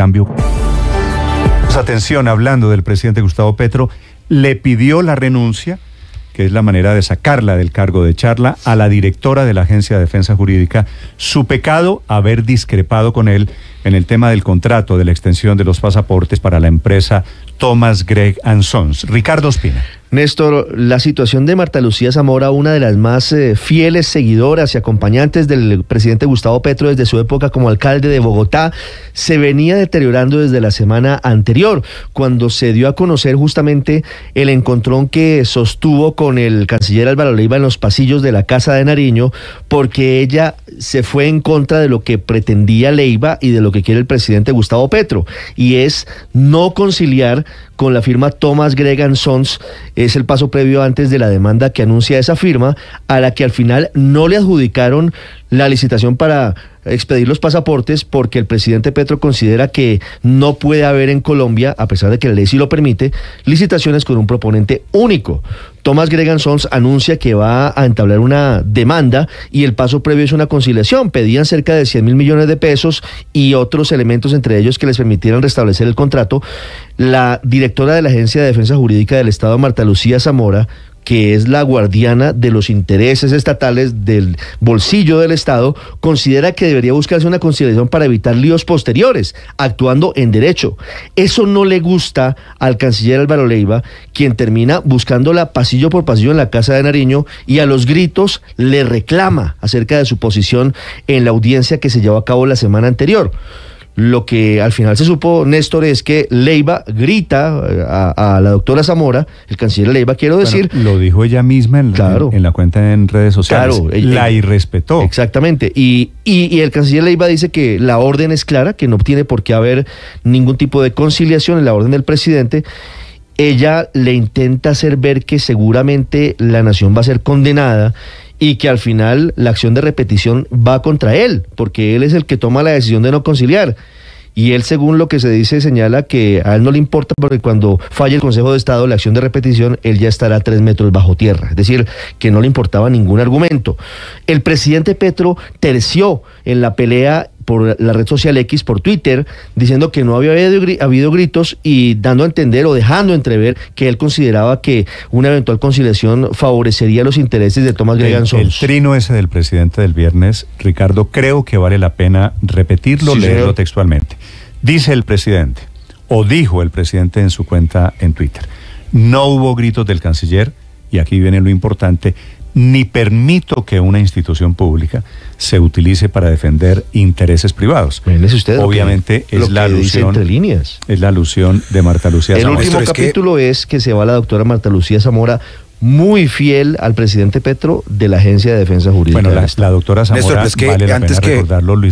cambio. Pues atención, hablando del presidente Gustavo Petro, le pidió la renuncia, que es la manera de sacarla del cargo de charla, a la directora de la Agencia de Defensa Jurídica, su pecado haber discrepado con él en el tema del contrato de la extensión de los pasaportes para la empresa Thomas Greg Sons. Ricardo Espina. Néstor, la situación de Marta Lucía Zamora, una de las más eh, fieles seguidoras y acompañantes del presidente Gustavo Petro desde su época como alcalde de Bogotá, se venía deteriorando desde la semana anterior, cuando se dio a conocer justamente el encontrón que sostuvo con el canciller Álvaro Leiva en los pasillos de la Casa de Nariño, porque ella se fue en contra de lo que pretendía Leiva y de lo que quiere el presidente Gustavo Petro, y es no conciliar con la firma Thomas Gregan Sons. Es el paso previo antes de la demanda que anuncia esa firma, a la que al final no le adjudicaron la licitación para expedir los pasaportes porque el presidente Petro considera que no puede haber en Colombia, a pesar de que la ley sí lo permite, licitaciones con un proponente único. Tomás Gregan Sons anuncia que va a entablar una demanda y el paso previo es una conciliación. Pedían cerca de 100 mil millones de pesos y otros elementos, entre ellos que les permitieran restablecer el contrato. La directora de la Agencia de Defensa Jurídica del Estado, Marta Lucía Zamora, que es la guardiana de los intereses estatales del bolsillo del Estado, considera que debería buscarse una consideración para evitar líos posteriores, actuando en derecho. Eso no le gusta al canciller Álvaro Leiva, quien termina buscándola pasillo por pasillo en la Casa de Nariño y a los gritos le reclama acerca de su posición en la audiencia que se llevó a cabo la semana anterior. Lo que al final se supo, Néstor, es que Leiva grita eh, a, la doctora Zamora, el canciller Leiva, quiero decir. lo dijo ella misma en, la cuenta en redes sociales. la irrespetó. Exactamente. Y, y, y, el canciller Leiva dice que la orden es clara, que no tiene por qué haber ningún tipo de conciliación en la orden del presidente. Ella le intenta hacer ver que seguramente la nación va a ser condenada y que al final la acción de repetición va contra él, porque él es el que toma la decisión de no conciliar. Y él, según lo que se dice, señala que a él no le importa porque cuando falle el Consejo de Estado la acción de repetición, él ya estará tres metros bajo tierra. Es decir, que no le importaba ningún argumento. El presidente Petro terció en la pelea por la red social X, por Twitter, diciendo que no había habido, gritos y dando a entender o dejando entrever que él consideraba que una eventual conciliación favorecería los intereses de Tomás Gregan El trino ese del presidente del viernes, Ricardo, creo que vale la pena repetirlo, leerlo textualmente. Dice el presidente, o dijo el presidente en su cuenta en Twitter, no hubo gritos del canciller, y aquí viene lo importante, ni permito que una institución pública se utilice para defender intereses privados. Obviamente es la alusión entre líneas. Es la alusión de Marta Lucía Zamora. El último capítulo es que... se va la doctora Marta Lucía Zamora muy fiel al presidente Petro de la Agencia de Defensa Jurídica. Bueno, la, doctora Zamora que... recordarlo, Luis.